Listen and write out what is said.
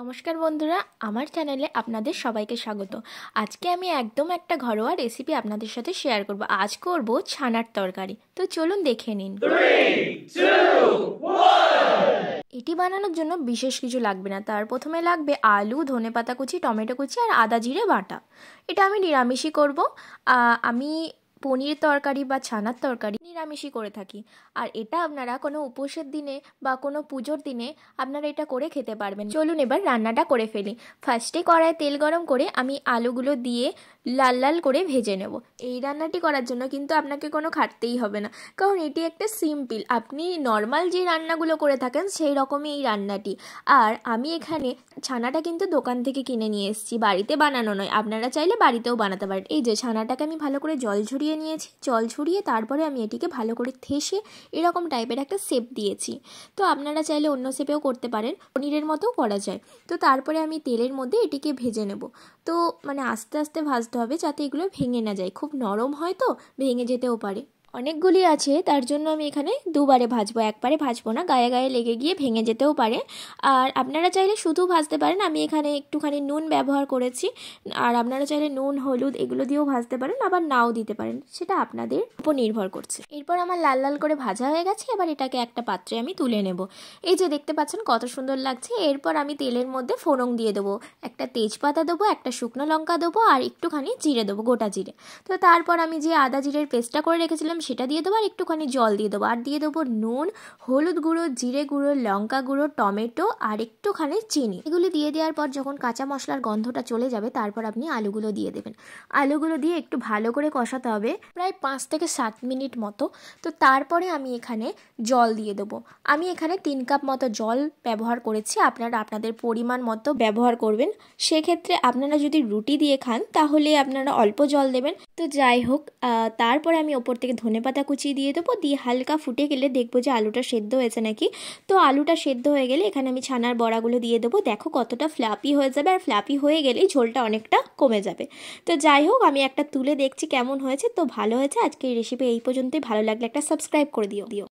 নমস্কার বন্ধুরা আমার চ্যানেলে আপনাদের সবাইকে স্বাগত আজকে আমি একদম একটা ঘরোয়া রেসিপি আপনাদের সাথে শেয়ার করব আজ করব ছানার তরকারি তো চলুন দেখে নিন এটি বানানোর জন্য বিশেষ কিছু লাগবে না তার প্রথমে লাগবে আলু ধনে পাতা কুচি টমেটো কুচি আর আদা জিরে বাটা এটা আমি নিরামিষই করব আমি পনির তরকারি বা ছানার তরকারি নিরামিষই করে থাকি আর এটা আপনারা কোনো উপোসের দিনে বা কোনো পুজোর দিনে আপনারা এটা করে খেতে পারবেন চলুন এবার রান্নাটা করে ফেলি ফার্স্টে কড়ায় তেল গরম করে আমি আলুগুলো দিয়ে লাল লাল করে ভেজে নেব এই রান্নাটি করার জন্য কিন্তু আপনাকে কোনো খাটতেই হবে না কারণ এটি একটা সিম্পল আপনি নর্মাল যে রান্নাগুলো করে থাকেন সেই রকমই এই রান্নাটি আর আমি এখানে ছানাটা কিন্তু দোকান থেকে কিনে নিয়ে এসেছি বাড়িতে বানানো নয় আপনারা চাইলে বাড়িতেও বানাতে পারেন এই যে ছানাটাকে আমি ভালো করে জল ঝরিয়ে ভিজিয়ে নিয়েছি জল ঝরিয়ে তারপরে আমি এটিকে ভালো করে থেসে এরকম টাইপের একটা সেপ দিয়েছি তো আপনারা চাইলে অন্য সেপেও করতে পারেন পনিরের মতো করা যায় তো তারপরে আমি তেলের মধ্যে এটিকে ভেজে নেব তো মানে আস্তে আস্তে ভাজতে হবে যাতে এগুলো ভেঙে না যায় খুব নরম হয় তো ভেঙে যেতেও পারে অনেকগুলি আছে তার জন্য আমি এখানে দুবারে ভাজবো একবারে ভাজবো না গায়ে গায়ে লেগে গিয়ে ভেঙে যেতেও পারে আর আপনারা চাইলে শুধু ভাজতে পারেন আমি এখানে একটুখানি নুন ব্যবহার করেছি আর আপনারা চাইলে নুন হলুদ এগুলো দিয়েও ভাজতে পারেন আবার নাও দিতে পারেন সেটা আপনাদের উপর নির্ভর করছে এরপর আমার লাল লাল করে ভাজা হয়ে গেছে এবার এটাকে একটা পাত্রে আমি তুলে নেব এই যে দেখতে পাচ্ছেন কত সুন্দর লাগছে এরপর আমি তেলের মধ্যে ফোড়ং দিয়ে দেবো একটা তেজপাতা দেবো একটা শুকনো লঙ্কা দেবো আর একটুখানি জিরে দেবো গোটা জিরে তো তারপর আমি যে আদা জিরের পেস্টটা করে রেখেছিলাম সেটা দিয়ে দেবো আর একটুখানি জল দিয়ে দেবো আর দিয়ে দেবো নুন হলুদ গুঁড়ো জিরে গুঁড়ো লঙ্কা গুঁড়ো টমেটো আর একটুখানি চিনি এগুলো দিয়ে দেওয়ার পর যখন কাঁচা মশলার গন্ধটা চলে যাবে তারপর আপনি আলুগুলো দিয়ে দেবেন আলুগুলো দিয়ে একটু ভালো করে কষাতে হবে প্রায় পাঁচ থেকে সাত মিনিট মতো তো তারপরে আমি এখানে জল দিয়ে দেবো আমি এখানে তিন কাপ মতো জল ব্যবহার করেছি আপনারা আপনাদের পরিমাণ মতো ব্যবহার করবেন সেক্ষেত্রে আপনারা যদি রুটি দিয়ে খান তাহলে আপনারা অল্প জল দেবেন তো যাই হোক তারপরে আমি ওপর থেকে ধনে পাতা কুচিয়ে দিয়ে দেবো দিয়ে হালকা ফুটে গেলে দেখবো যে আলুটা সেদ্ধ হয়েছে নাকি তো আলুটা সেদ্ধ হয়ে গেলে এখানে আমি ছানার বড়াগুলো দিয়ে দেবো দেখো কতটা ফ্লাপি হয়ে যাবে আর ফ্লাপি হয়ে গেলেই ঝোলটা অনেকটা কমে যাবে তো যাই হোক আমি একটা তুলে দেখছি কেমন হয়েছে তো ভালো হয়েছে আজকে এই রেসিপি এই পর্যন্তই ভালো লাগলে একটা সাবস্ক্রাইব করে দিও দিও